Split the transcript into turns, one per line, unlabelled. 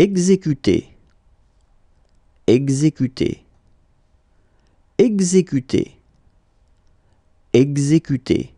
exécuter, exécuter, exécuter, exécuter.